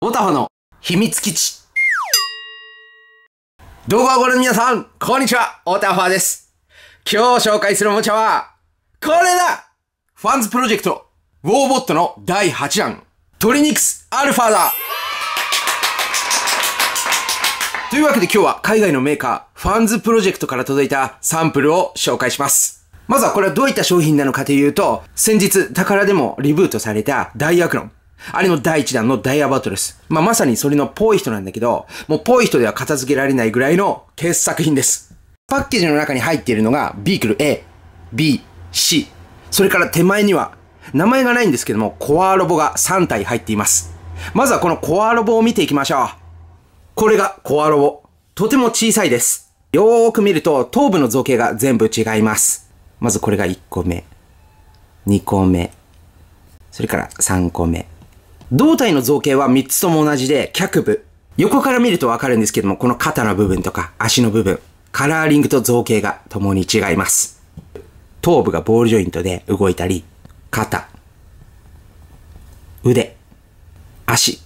オタファの秘密基地。動画をご覧の皆さん、こんにちは、オタファです。今日紹介するおもちゃは、これだファンズプロジェクト、ウォーボットの第8弾、トリニクスアルファだというわけで今日は海外のメーカー、ファンズプロジェクトから届いたサンプルを紹介します。まずはこれはどういった商品なのかというと、先日、宝でもリブートされたダイアクロン。あれの第1弾のダイヤバトルです。まあ、まさにそれのぽい人なんだけど、もうぽい人では片付けられないぐらいの傑作品です。パッケージの中に入っているのが、ビークル A、B、C。それから手前には、名前がないんですけども、コアロボが3体入っています。まずはこのコアロボを見ていきましょう。これがコアロボ。とても小さいです。よーく見ると、頭部の造形が全部違います。まずこれが1個目。2個目。それから3個目。胴体の造形は3つとも同じで、脚部。横から見るとわかるんですけども、この肩の部分とか足の部分、カラーリングと造形が共に違います。頭部がボールジョイントで動いたり、肩、腕、足、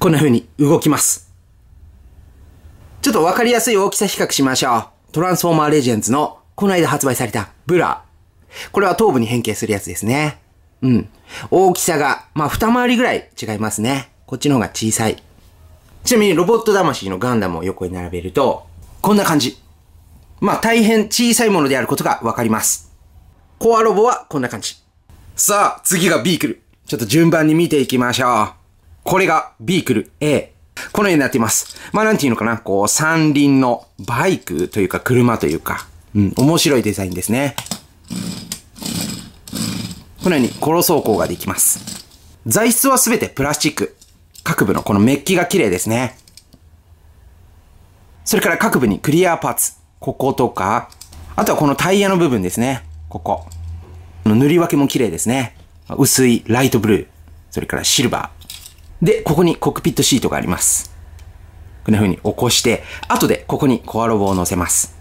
こんな風に動きます。ちょっとわかりやすい大きさ比較しましょう。トランスフォーマーレジェンズのこの間発売されたブラー。これは頭部に変形するやつですね。うん。大きさが、まあ、二回りぐらい違いますね。こっちの方が小さい。ちなみにロボット魂のガンダムを横に並べると、こんな感じ。まあ、大変小さいものであることがわかります。コアロボはこんな感じ。さあ、次がビークル。ちょっと順番に見ていきましょう。これがビークル A。このようになっています。まあ、なんていうのかな、こう、三輪のバイクというか車というか、うん、面白いデザインですね。このように5路走行ができます。材質はすべてプラスチック。各部のこのメッキが綺麗ですね。それから各部にクリアパーツ。こことか、あとはこのタイヤの部分ですね。ここ。塗り分けも綺麗ですね。薄いライトブルー。それからシルバー。で、ここにコックピットシートがあります。こんな風に起こして、後でここにコアロボを乗せます。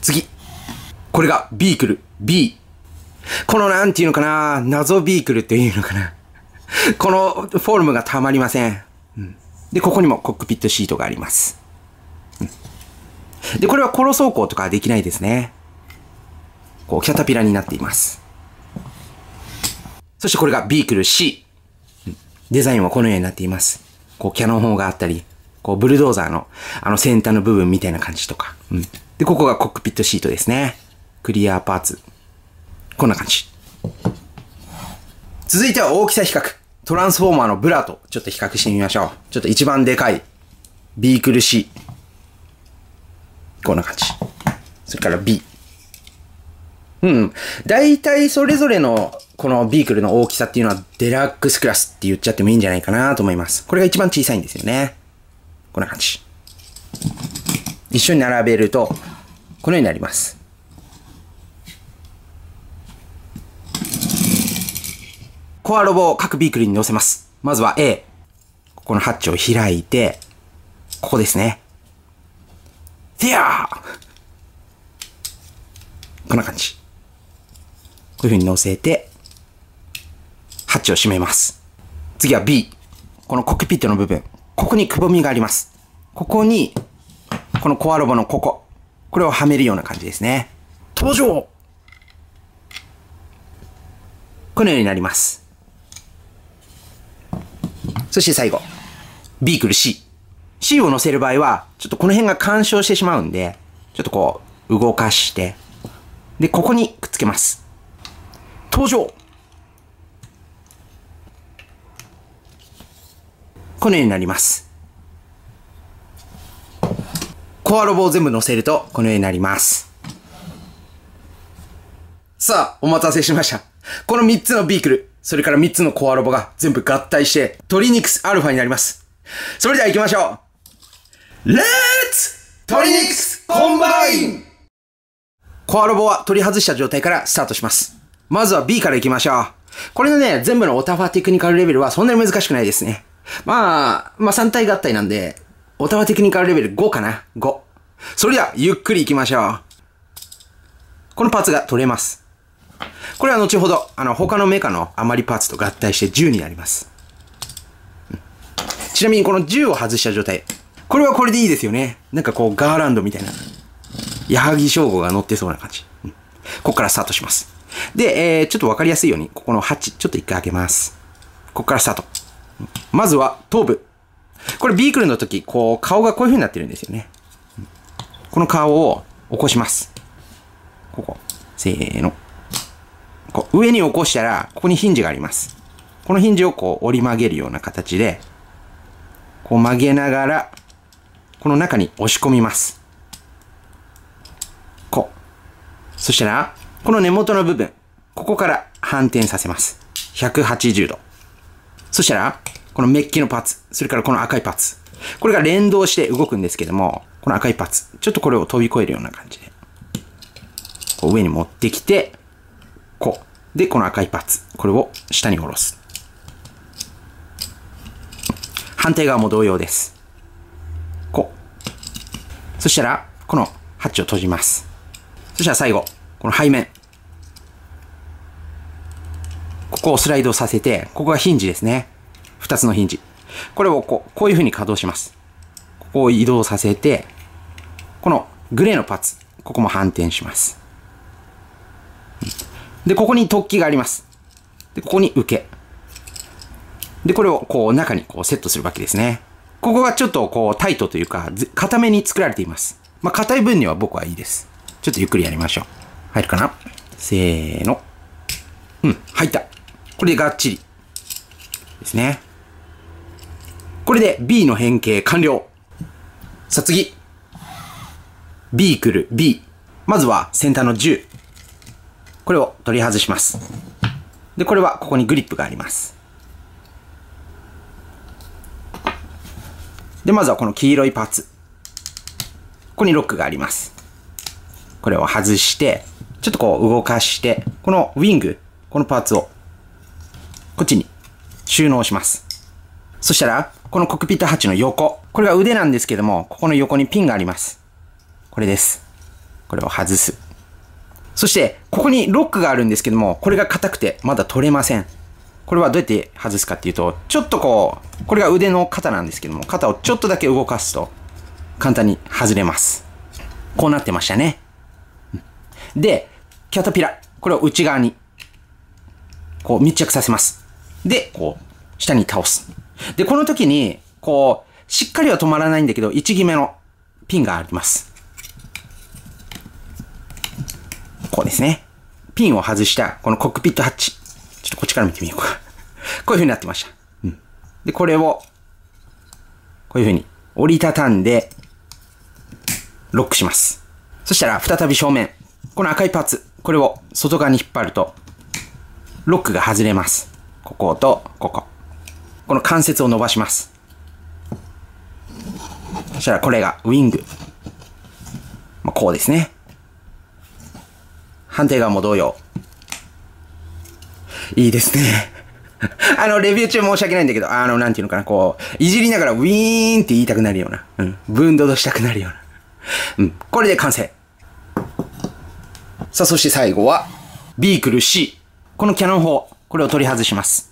次。これがビークル B このなんていうのかな、謎ビークルっていうのかな。このフォルムがたまりません。うん、で、ここにもコックピットシートがあります。うん、で、これはコロ走行とかはできないですね。こう、キャタピラになっています。そしてこれがビークル C。デザインはこのようになっています。こう、キャノン砲があったり、こう、ブルドーザーの、あの、先端の部分みたいな感じとか。うん。で、ここがコックピットシートですね。クリアパーツ。こんな感じ。続いては大きさ比較。トランスフォーマーのブラとちょっと比較してみましょう。ちょっと一番でかいビークル C。こんな感じ。それから B。うん。大体それぞれのこのビークルの大きさっていうのはデラックスクラスって言っちゃってもいいんじゃないかなと思います。これが一番小さいんですよね。こんな感じ。一緒に並べると、このようになります。コアロボを各ビークリに乗せます。まずは A。ここのハッチを開いて、ここですね。てやーこんな感じ。こういう風に乗せて、ハッチを閉めます。次は B。このコックピットの部分。ここにくぼみがあります。ここに、このコアロボのここ。これをはめるような感じですね。登場このようになります。そして最後。ビークル C。C を乗せる場合は、ちょっとこの辺が干渉してしまうんで、ちょっとこう、動かして、で、ここにくっつけます。登場このようになります。コアロボを全部乗せると、このようになります。さあ、お待たせしました。この3つのビークル、それから3つのコアロボが全部合体して、鶏肉アルファになります。それでは行きましょうレッツトリニクスコンバインコアロボは取り外した状態からスタートします。まずは B から行きましょう。これのね、全部のオタファテクニカルレベルはそんなに難しくないですね。まあ、まあ3体合体なんで、オタファテクニカルレベル5かな ?5。それでは、ゆっくり行きましょう。このパーツが取れます。これは後ほど、あの、他のメカの余りパーツと合体して10になります。ちなみにこの10を外した状態。これはこれでいいですよね。なんかこう、ガーランドみたいな。矢作翔吾が乗ってそうな感じ。ここっからスタートします。で、えー、ちょっとわかりやすいように、ここの8、ちょっと一回開けます。こっからスタート。まずは、頭部。これビークルの時、こう、顔がこういう風になってるんですよね。この顔を起こします。ここ。せーの。こう上に起こしたら、ここにヒンジがあります。このヒンジをこう折り曲げるような形で、こう曲げながら、この中に押し込みます。こう。そしたら、この根元の部分、ここから反転させます。180度。そしたら、このメッキのパーツ、それからこの赤いパーツ。これが連動して動くんですけども、この赤いパーツ、ちょっとこれを飛び越えるような感じで。こう上に持ってきて、こう。で、この赤いパーツ、これを下に下ろす。反対側も同様です。こう。そしたら、このハッチを閉じます。そしたら最後、この背面。ここをスライドさせて、ここがヒンジですね。二つのヒンジ。これをこう、こういう風に稼働します。ここを移動させて、このグレーのパーツ、ここも反転します。で、ここに突起があります。で、ここに受け。で、これをこう中にこうセットするわけですね。ここがちょっとこうタイトというか、固めに作られています。まあ、硬い分には僕はいいです。ちょっとゆっくりやりましょう。入るかなせーの。うん、入った。これでがっちり。ですね。これで B の変形完了。さあ次。B 来る B。まずは先端の10。これを取り外します。で、これはここにグリップがあります。で、まずはこの黄色いパーツ。ここにロックがあります。これを外して、ちょっとこう動かして、このウィング、このパーツを、こっちに収納します。そしたら、このコックピット鉢の横。これが腕なんですけども、ここの横にピンがあります。これです。これを外す。そして、ここにロックがあるんですけども、これが硬くてまだ取れません。これはどうやって外すかっていうと、ちょっとこう、これが腕の肩なんですけども、肩をちょっとだけ動かすと、簡単に外れます。こうなってましたね。で、キャタピラ。これを内側に、こう密着させます。で、こう、下に倒す。で、この時に、こう、しっかりは止まらないんだけど、1決めのピンがあります。こうですね。ピンを外した、このコックピットハッチ。ちょっとこっちから見てみようか。こういう風になってました。うん。で、これを、こういう風に折りたたんで、ロックします。そしたら、再び正面。この赤いパーツ。これを外側に引っ張ると、ロックが外れます。ここと、ここ。この関節を伸ばします。そしたら、これがウィング。まあ、こうですね。判定がも同様。いいですね。あの、レビュー中申し訳ないんだけど、あの、なんていうのかな、こう、いじりながらウィーンって言いたくなるような、うん、ブンドドしたくなるような。うん、これで完成。さあ、そして最後は、ビークル C。このキャノン砲、これを取り外します。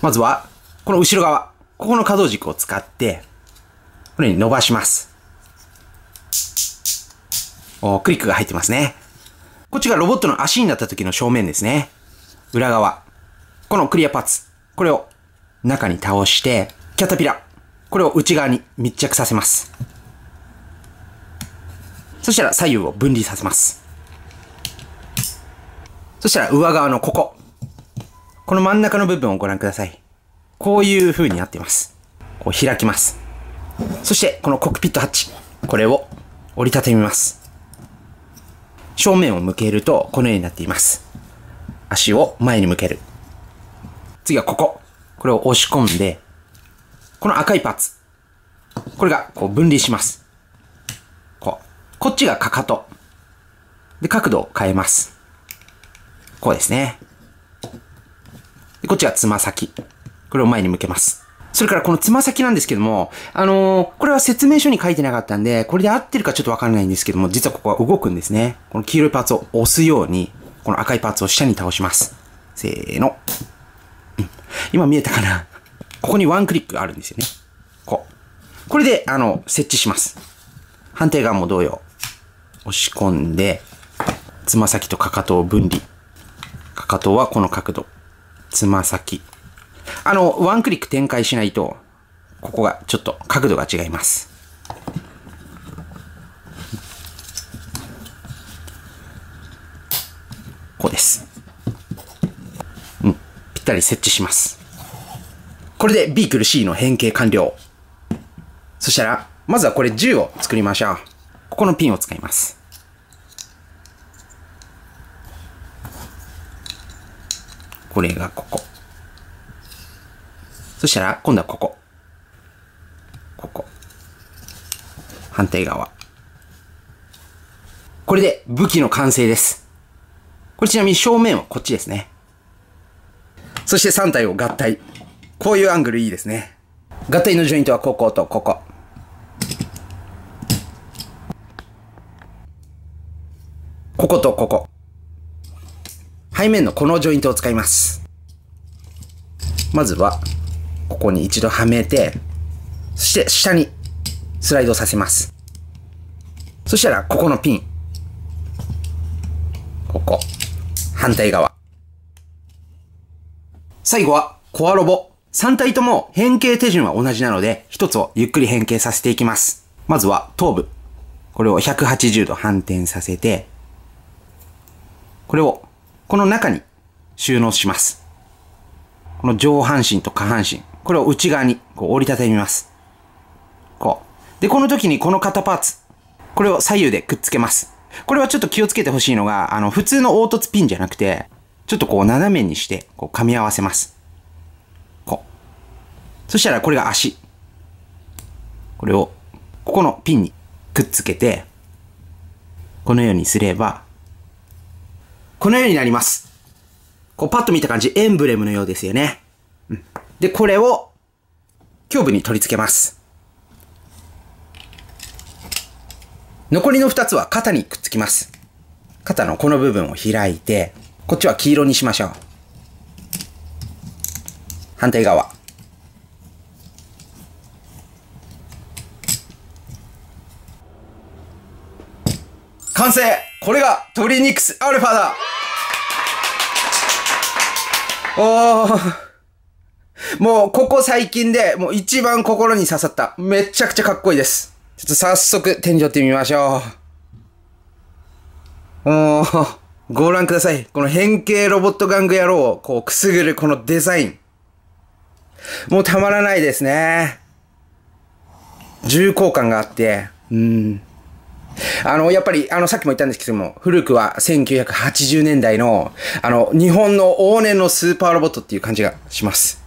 まずは、この後ろ側、ここの可動軸を使って、これに伸ばします。クリックが入ってますね。こっちがロボットの足になった時の正面ですね。裏側。このクリアパーツ。これを中に倒して、キャタピラ。これを内側に密着させます。そしたら左右を分離させます。そしたら上側のここ。この真ん中の部分をご覧ください。こういう風になっています。こう開きます。そして、このコックピットハッチ。これを折りたたみます。正面を向けると、このようになっています。足を前に向ける。次はここ。これを押し込んで、この赤いパーツ。これが、こう分離します。こう。こっちがかかと。で、角度を変えます。こうですね。でこっちがつま先。これを前に向けます。それからこのつま先なんですけども、あのー、これは説明書に書いてなかったんで、これで合ってるかちょっとわからないんですけども、実はここは動くんですね。この黄色いパーツを押すように、この赤いパーツを下に倒します。せーの。うん、今見えたかなここにワンクリックあるんですよね。こう。これで、あの、設置します。反対側も同様。押し込んで、つま先とかかとを分離。かかとはこの角度。つま先。あの、ワンクリック展開しないと、ここがちょっと角度が違います。こうです。うん。ぴったり設置します。これでビークル C の変形完了。そしたら、まずはこれ10を作りましょう。ここのピンを使います。これがここ。そしたら、今度はここ。ここ。反対側。これで武器の完成です。これちなみに正面はこっちですね。そして3体を合体。こういうアングルいいですね。合体のジョイントはこことここ。こことここ。背面のこのジョイントを使います。まずは、ここに一度はめて、そして下にスライドさせます。そしたら、ここのピン。ここ。反対側。最後は、コアロボ。3体とも変形手順は同じなので、1つをゆっくり変形させていきます。まずは、頭部。これを180度反転させて、これを、この中に収納します。この上半身と下半身、これを内側にこう折りたたみます。こう。で、この時にこの肩パーツ、これを左右でくっつけます。これはちょっと気をつけてほしいのが、あの、普通の凹凸ピンじゃなくて、ちょっとこう斜めにして、こう噛み合わせます。こう。そしたらこれが足。これを、ここのピンにくっつけて、このようにすれば、このようになります。こうパッと見た感じ、エンブレムのようですよね。うん、で、これを、胸部に取り付けます。残りの2つは肩にくっつきます。肩のこの部分を開いて、こっちは黄色にしましょう。反対側。完成これがトリニクスアルファだおもう、ここ最近で、もう一番心に刺さった。めちゃくちゃかっこいいです。ちょっと早速、天井ってみましょう。おー、ご覧ください。この変形ロボット玩具野郎を、こう、くすぐるこのデザイン。もうたまらないですね。重厚感があって、うん。あの、やっぱり、あの、さっきも言ったんですけども、古くは1980年代の、あの、日本の往年のスーパーロボットっていう感じがします。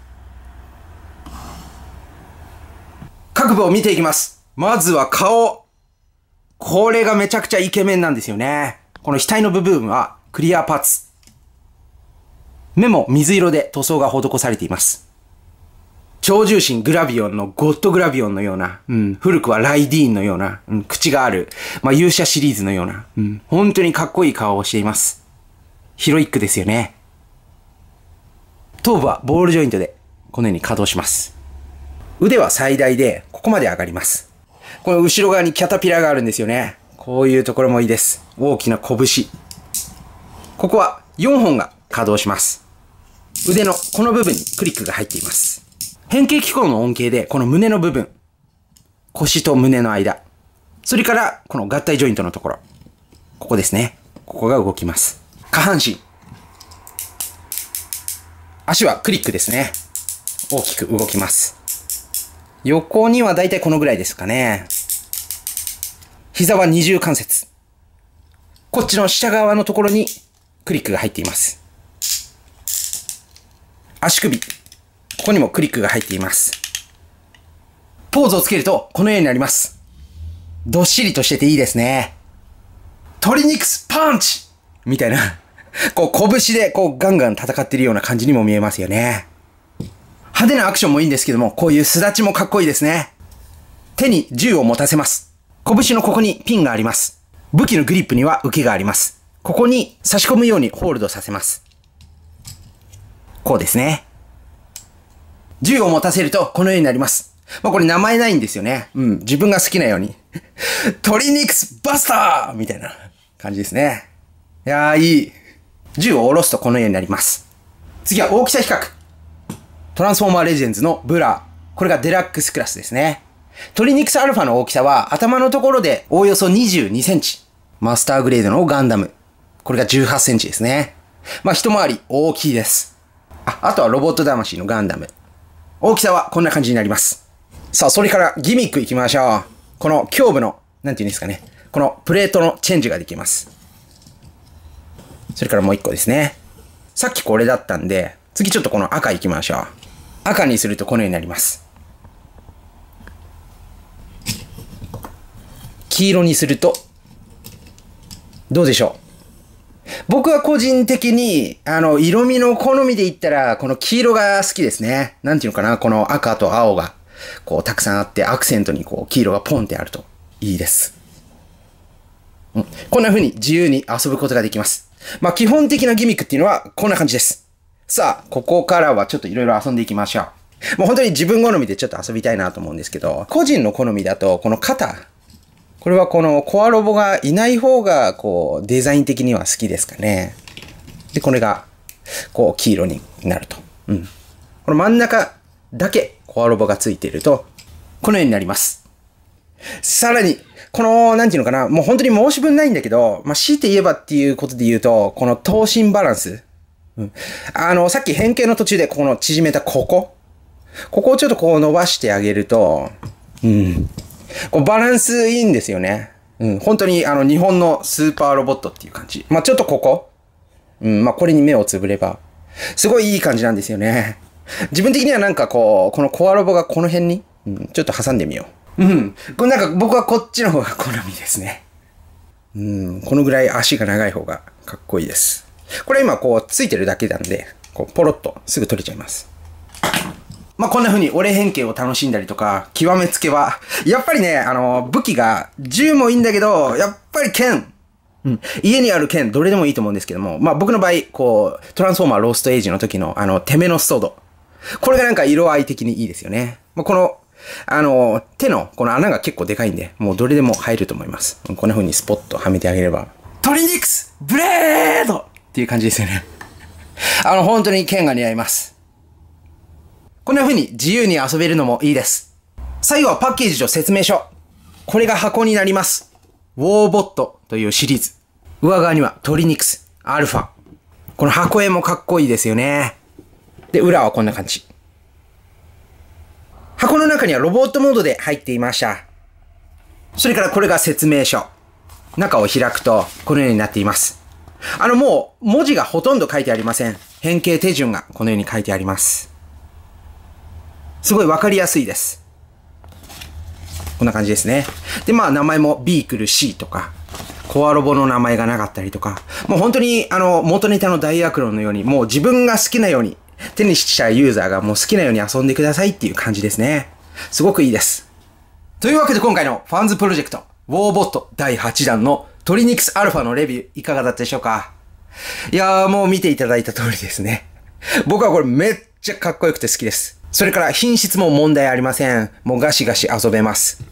各部を見ていきます。まずは顔。これがめちゃくちゃイケメンなんですよね。この額の部分はクリアパーツ。目も水色で塗装が施されています。超重心グラビオンのゴッドグラビオンのような、うん、古くはライディーンのような、うん、口がある、まあ、勇者シリーズのような、うん、本当にかっこいい顔をしています。ヒロイックですよね。頭部はボールジョイントで、このように稼働します。腕は最大で、ここまで上がります。この後ろ側にキャタピラがあるんですよね。こういうところもいいです。大きな拳。ここは4本が稼働します。腕のこの部分にクリックが入っています。変形機構の恩恵で、この胸の部分。腰と胸の間。それから、この合体ジョイントのところ。ここですね。ここが動きます。下半身。足はクリックですね。大きく動きます。横にはだいたいこのぐらいですかね。膝は二重関節。こっちの下側のところにクリックが入っています。足首。ここにもクリックが入っています。ポーズをつけると、このようになります。どっしりとしてていいですね。鶏肉スパンチみたいなこう、拳で、こう、ガンガン戦ってるような感じにも見えますよね。派手なアクションもいいんですけども、こういうすだちもかっこいいですね。手に銃を持たせます。拳のここにピンがあります。武器のグリップには受けがあります。ここに差し込むようにホールドさせます。こうですね。銃を持たせるとこのようになります。まあ、これ名前ないんですよね。うん。自分が好きなように。トリニクスバスターみたいな感じですね。いやー、いい。銃を下ろすとこのようになります。次は大きさ比較。トランスフォーマーレジェンズのブラー。これがデラックスクラスですね。トリニクスアルファの大きさは頭のところでおおよそ22センチ。マスターグレードのガンダム。これが18センチですね。まあ、一回り大きいです。あ、あとはロボット魂のガンダム。大きさはこんな感じになります。さあ、それからギミックいきましょう。この胸部の、なんていうんですかね。このプレートのチェンジができます。それからもう一個ですね。さっきこれだったんで、次ちょっとこの赤いきましょう。赤にするとこのようになります。黄色にすると、どうでしょう僕は個人的に、あの、色味の好みで言ったら、この黄色が好きですね。なんていうのかな、この赤と青が、こう、たくさんあって、アクセントにこう、黄色がポンってあると、いいです。うん、こんな風に自由に遊ぶことができます。まあ、基本的なギミックっていうのは、こんな感じです。さあ、ここからはちょっと色々遊んでいきましょう。もう本当に自分好みでちょっと遊びたいなと思うんですけど、個人の好みだと、この肩、これはこのコアロボがいない方が、こう、デザイン的には好きですかね。で、これが、こう、黄色になると。うん。この真ん中だけコアロボがついていると、このようになります。さらに、この、なんていうのかな、もう本当に申し分ないんだけど、まあ、強いて言えばっていうことで言うと、この等身バランス。うん。あの、さっき変形の途中でこの縮めたここ。ここをちょっとこう伸ばしてあげると、うん。こうバランスいいんですよね。うん、本当にあの日本のスーパーロボットっていう感じ。まあ、ちょっとここ。うん、まあ、これに目をつぶれば。すごいいい感じなんですよね。自分的にはなんかこう、このコアロボがこの辺に、うん、ちょっと挟んでみよう。うん。これなんか僕はこっちの方が好みですね。うん、このぐらい足が長い方がかっこいいです。これ今こうついてるだけなんで、こうポロッとすぐ取れちゃいます。まあ、こんな風に俺変形を楽しんだりとか、極めつけは、やっぱりね、あの、武器が銃もいいんだけど、やっぱり剣。うん、家にある剣、どれでもいいと思うんですけども、まあ僕の場合、こう、トランスフォーマーローストエイジの時の、あの、手目のソード。これがなんか色合い的にいいですよね。まあ、この、あの、手の、この穴が結構でかいんで、もうどれでも入ると思います。こんな風にスポッとはめてあげれば。トリニックスブレードっていう感じですよね。あの、本当に剣が似合います。こんな風に自由に遊べるのもいいです。最後はパッケージと説明書。これが箱になります。ウォーボットというシリーズ。上側にはトリニクス、アルファ。この箱絵もかっこいいですよね。で、裏はこんな感じ。箱の中にはロボットモードで入っていました。それからこれが説明書。中を開くと、このようになっています。あのもう、文字がほとんど書いてありません。変形手順がこのように書いてあります。すごいわかりやすいです。こんな感じですね。で、まあ名前もビークル C とか、コアロボの名前がなかったりとか、もう本当にあの元ネタのダイアクロンのように、もう自分が好きなように、手にしたユーザーがもう好きなように遊んでくださいっていう感じですね。すごくいいです。というわけで今回のファンズプロジェクト、ウォーボット第8弾のトリニクスアルファのレビューいかがだったでしょうかいやーもう見ていただいた通りですね。僕はこれめっちゃかっこよくて好きです。それから品質も問題ありません。もうガシガシ遊べます。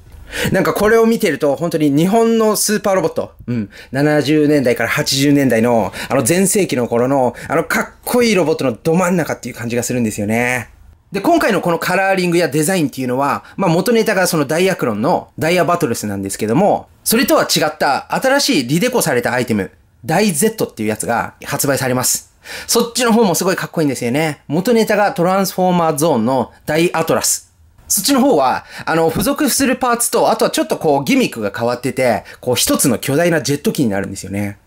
なんかこれを見てると本当に日本のスーパーロボット、うん、70年代から80年代のあの前世紀の頃のあのかっこいいロボットのど真ん中っていう感じがするんですよね。で、今回のこのカラーリングやデザインっていうのは、まあ元ネタがそのダイヤクロンのダイヤバトルスなんですけども、それとは違った新しいリデコされたアイテム、ダイ Z っていうやつが発売されます。そっちの方もすごいかっこいいんですよね。元ネタがトランスフォーマーゾーンの大アトラス。そっちの方は、あの、付属するパーツと、あとはちょっとこう、ギミックが変わってて、こう、一つの巨大なジェット機になるんですよね。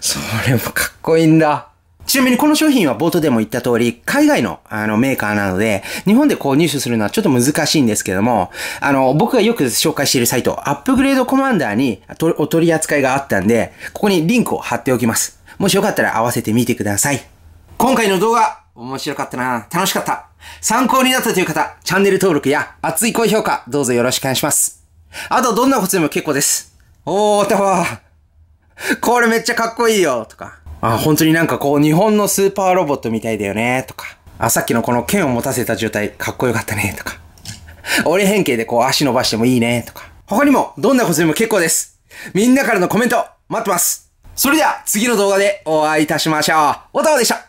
それもかっこいいんだ。ちなみにこの商品は冒頭でも言った通り、海外のあのメーカーなので、日本でこう入手するのはちょっと難しいんですけども、あの、僕がよく紹介しているサイト、アップグレードコマンダーにお取り扱いがあったんで、ここにリンクを貼っておきます。もしよかったら合わせてみてください。今回の動画、面白かったな楽しかった。参考になったという方、チャンネル登録や熱い高評価、どうぞよろしくお願いします。あと、どんなことでも結構です。おー、たわこれめっちゃかっこいいよとか。あ、本当になんかこう、日本のスーパーロボットみたいだよねとか。あ、さっきのこの剣を持たせた状態、かっこよかったねとか。俺変形でこう足伸ばしてもいいねとか。他にも、どんなことでも結構です。みんなからのコメント、待ってますそれでは次の動画でお会いいたしましょう。おたわでした。